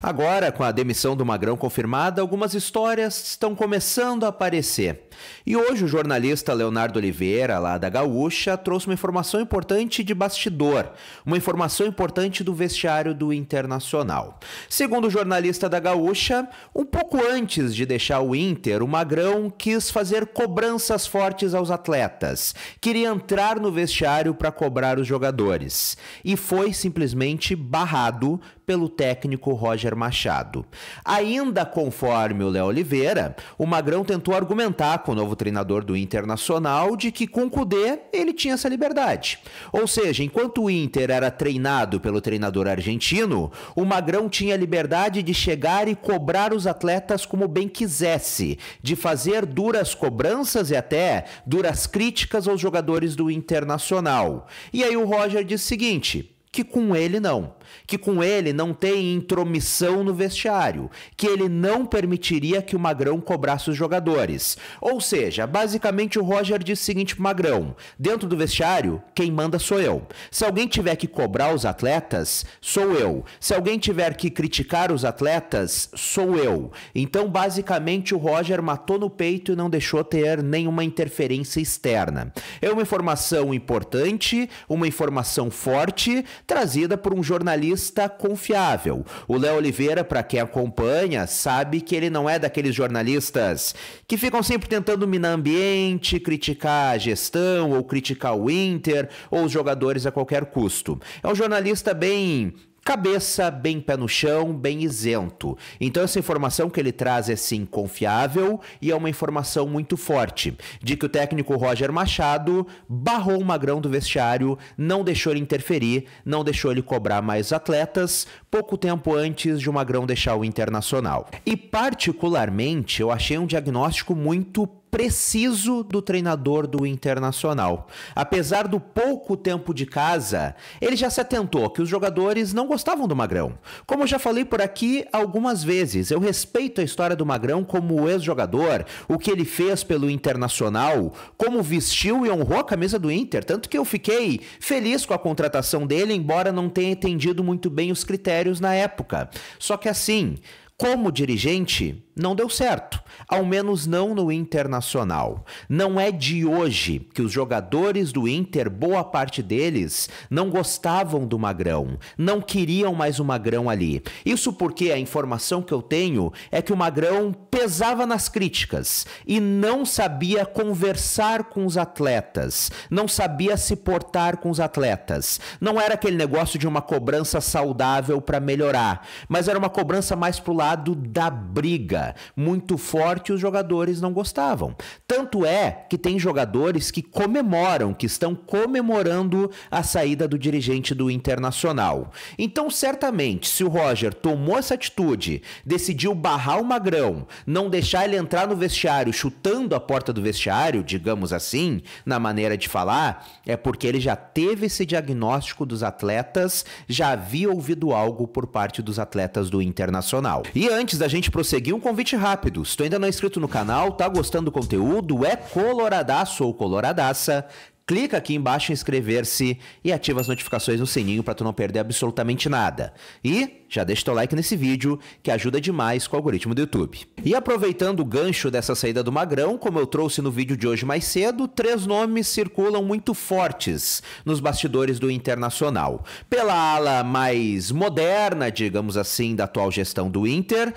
Agora, com a demissão do Magrão confirmada, algumas histórias estão começando a aparecer. E hoje o jornalista Leonardo Oliveira, lá da Gaúcha, trouxe uma informação importante de bastidor, uma informação importante do vestiário do Internacional. Segundo o jornalista da Gaúcha, um pouco antes de deixar o Inter, o Magrão quis fazer cobranças fortes aos atletas, queria entrar no vestiário para cobrar os jogadores e foi simplesmente barrado pelo técnico Roger Roger Machado. Ainda conforme o Léo Oliveira, o Magrão tentou argumentar com o novo treinador do Internacional de que com o Cudê ele tinha essa liberdade. Ou seja, enquanto o Inter era treinado pelo treinador argentino, o Magrão tinha liberdade de chegar e cobrar os atletas como bem quisesse, de fazer duras cobranças e até duras críticas aos jogadores do Internacional. E aí o Roger disse o seguinte: que com ele não, que com ele não tem intromissão no vestiário, que ele não permitiria que o Magrão cobrasse os jogadores. Ou seja, basicamente o Roger disse o seguinte pro Magrão: dentro do vestiário, quem manda sou eu. Se alguém tiver que cobrar os atletas, sou eu. Se alguém tiver que criticar os atletas, sou eu. Então, basicamente o Roger matou no peito e não deixou ter nenhuma interferência externa. É uma informação importante, uma informação forte, trazida por um jornalista confiável. O Léo Oliveira, para quem acompanha, sabe que ele não é daqueles jornalistas que ficam sempre tentando minar ambiente, criticar a gestão ou criticar o Inter ou os jogadores a qualquer custo. É um jornalista bem cabeça, bem pé no chão, bem isento. Então essa informação que ele traz é sim confiável e é uma informação muito forte de que o técnico Roger Machado barrou o Magrão do vestiário, não deixou ele interferir, não deixou ele cobrar mais atletas, pouco tempo antes de o Magrão deixar o Internacional. E particularmente, eu achei um diagnóstico muito preciso do treinador do Internacional. Apesar do pouco tempo de casa, ele já se atentou que os jogadores não gostavam do Magrão. Como já falei por aqui algumas vezes, eu respeito a história do Magrão como ex-jogador, o que ele fez pelo Internacional, como vestiu e honrou a camisa do Inter, tanto que eu fiquei feliz com a contratação dele, embora não tenha entendido muito bem os critérios na época. Só que assim, como dirigente, não deu certo, ao menos não no Internacional. Não é de hoje que os jogadores do Inter, boa parte deles, não gostavam do Magrão, não queriam mais o Magrão ali. Isso porque a informação que eu tenho é que o Magrão pesava nas críticas e não sabia conversar com os atletas, não sabia se portar com os atletas. Não era aquele negócio de uma cobrança saudável para melhorar, mas era uma cobrança mais pro lado lado da briga. Muito forte, os jogadores não gostavam. Tanto é que tem jogadores que comemoram, que estão comemorando a saída do dirigente do Internacional. Então, certamente, se o Roger tomou essa atitude, decidiu barrar o Magrão, não deixar ele entrar no vestiário, chutando a porta do vestiário, digamos assim, na maneira de falar, é porque ele já teve esse diagnóstico dos atletas, já havia ouvido algo por parte dos atletas do Internacional. E antes da gente prosseguir, um convite rápido. Se tu ainda não é inscrito no canal, tá gostando do conteúdo, é coloradaço ou coloradaça, clica aqui embaixo em inscrever-se e ativa as notificações no sininho para tu não perder absolutamente nada. E já deixa teu like nesse vídeo que ajuda demais com o algoritmo do YouTube. E aproveitando o gancho dessa saída do Magrão, como eu trouxe no vídeo de hoje mais cedo, três nomes circulam muito fortes nos bastidores do Internacional. Pela ala mais moderna, digamos assim, da atual gestão do Inter,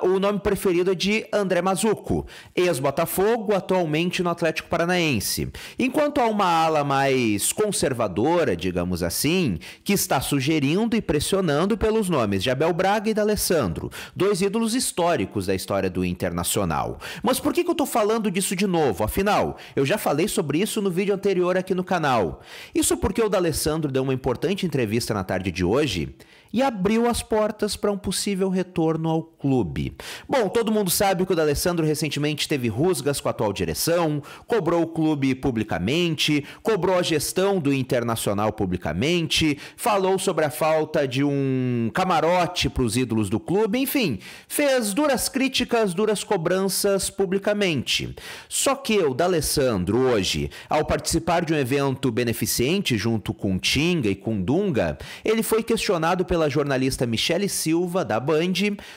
uh, o nome preferido é de André Mazuco, ex-Botafogo, atualmente no Atlético Paranaense. Enquanto há uma uma ala mais conservadora, digamos assim, que está sugerindo e pressionando pelos nomes de Abel Braga e D'Alessandro, dois ídolos históricos da história do Internacional. Mas por que, que eu estou falando disso de novo? Afinal, eu já falei sobre isso no vídeo anterior aqui no canal. Isso porque o D'Alessandro deu uma importante entrevista na tarde de hoje e abriu as portas para um possível retorno ao clube. Bom, todo mundo sabe que o D'Alessandro recentemente teve rusgas com a atual direção, cobrou o clube publicamente, publicamente, cobrou a gestão do Internacional publicamente, falou sobre a falta de um camarote para os ídolos do clube, enfim, fez duras críticas, duras cobranças publicamente. Só que o D'Alessandro hoje, ao participar de um evento beneficente junto com Tinga e com Dunga, ele foi questionado pela jornalista Michele Silva da Band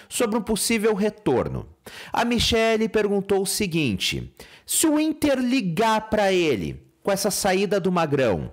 sobre um possível retorno. A Michele perguntou o seguinte: se o Inter ligar para ele, com essa saída do Magrão?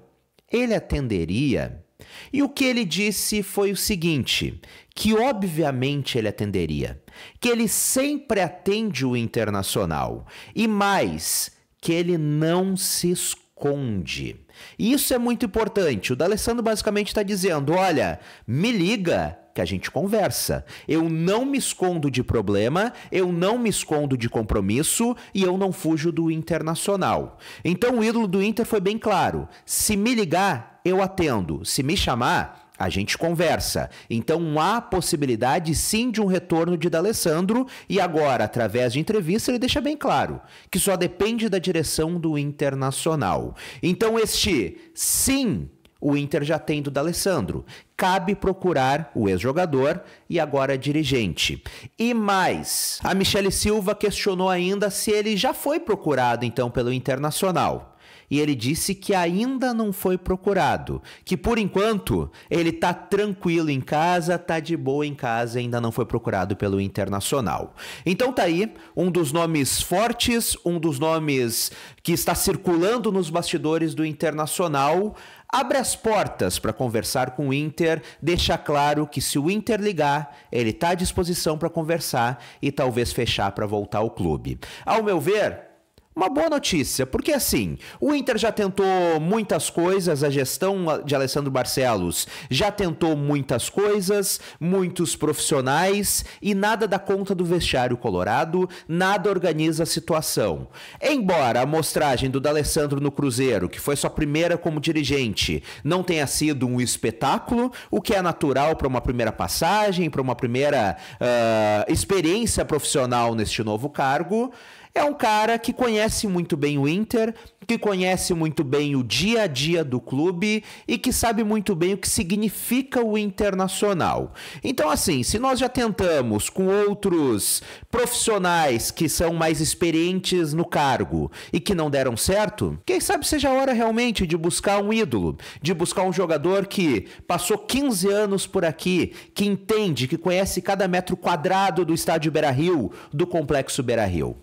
Ele atenderia? E o que ele disse foi o seguinte: que obviamente ele atenderia, que ele sempre atende o internacional e mais, que ele não se esconde. E isso é muito importante. O D'Alessandro basicamente está dizendo: olha, me liga, que a gente conversa. Eu não me escondo de problema, eu não me escondo de compromisso e eu não fujo do internacional. Então o ídolo do Inter foi bem claro: se me ligar, eu atendo, se me chamar, a gente conversa. Então há possibilidade sim de um retorno de D'Alessandro e agora através de entrevista ele deixa bem claro que só depende da direção do Internacional. Então este sim o Inter já tem do D'Alessandro. Cabe procurar o ex-jogador e agora dirigente. E mais, a Michele Silva questionou ainda se ele já foi procurado então pelo Internacional e ele disse que ainda não foi procurado, que por enquanto ele tá tranquilo em casa, tá de boa em casa, ainda não foi procurado pelo Internacional. Então tá aí um dos nomes fortes, um dos nomes que está circulando nos bastidores do Internacional, abre as portas para conversar com o Inter, deixa claro que se o Inter ligar, ele está à disposição para conversar e talvez fechar para voltar ao clube. Ao meu ver, uma boa notícia, porque assim, o Inter já tentou muitas coisas, a gestão de Alessandro Barcelos já tentou muitas coisas, muitos profissionais e nada dá conta do vestiário colorado, nada organiza a situação. Embora a mostragem do D'Alessandro no Cruzeiro, que foi sua primeira como dirigente, não tenha sido um espetáculo, o que é natural para uma primeira passagem, para uma primeira uh, experiência profissional neste novo cargo, é um cara que conhece muito bem o Inter, que conhece muito bem o dia a dia do clube e que sabe muito bem o que significa o internacional. Então, assim, se nós já tentamos com outros profissionais que são mais experientes no cargo e que não deram certo, quem sabe seja a hora realmente de buscar um ídolo, de buscar um jogador que passou 15 anos por aqui, que entende, que conhece cada metro quadrado do estádio Beira Rio, do complexo Beira Rio.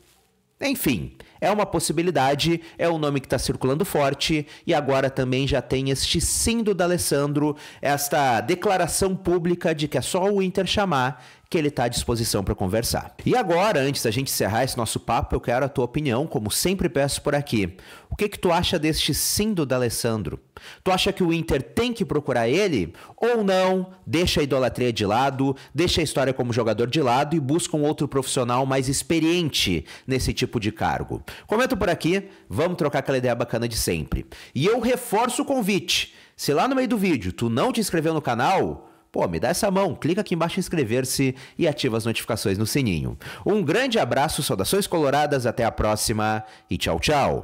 Enfim, é uma possibilidade, é um nome que está circulando forte e agora também já tem este sim do D'Alessandro, esta declaração pública de que é só o Inter chamar que ele está à disposição para conversar. E agora, antes da gente encerrar esse nosso papo, eu quero a tua opinião, como sempre peço por aqui. O que que tu acha deste sim do D'Alessandro? Tu acha que o Inter tem que procurar ele ou não? Deixa a idolatria de lado, deixa a história como jogador de lado e busca um outro profissional mais experiente nesse tipo de cargo. Comenta por aqui, vamos trocar aquela ideia bacana de sempre. E eu reforço o convite. Se lá no meio do vídeo tu não te inscreveu no canal, Pô, me dá essa mão, clica aqui embaixo em inscrever-se e ativa as notificações no sininho. Um grande abraço, saudações coloradas, até a próxima e tchau, tchau!